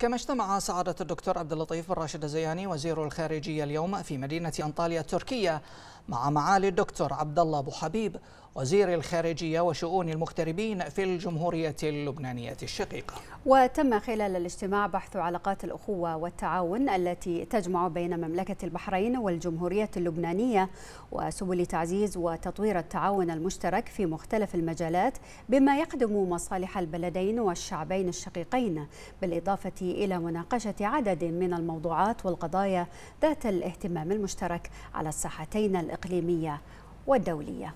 كما اجتمع سعادة الدكتور عبد اللطيف الراشد الزياني وزير الخارجية اليوم في مدينة أنطاليا التركية مع معالي الدكتور عبد الله أبو حبيب وزير الخارجية وشؤون المغتربين في الجمهورية اللبنانية الشقيقة وتم خلال الاجتماع بحث علاقات الأخوة والتعاون التي تجمع بين مملكة البحرين والجمهورية اللبنانية وسبل تعزيز وتطوير التعاون المشترك في مختلف المجالات بما يخدم مصالح البلدين والشعبين الشقيقين بالإضافة إلى مناقشة عدد من الموضوعات والقضايا ذات الاهتمام المشترك على الساحتين الإقليمية والدولية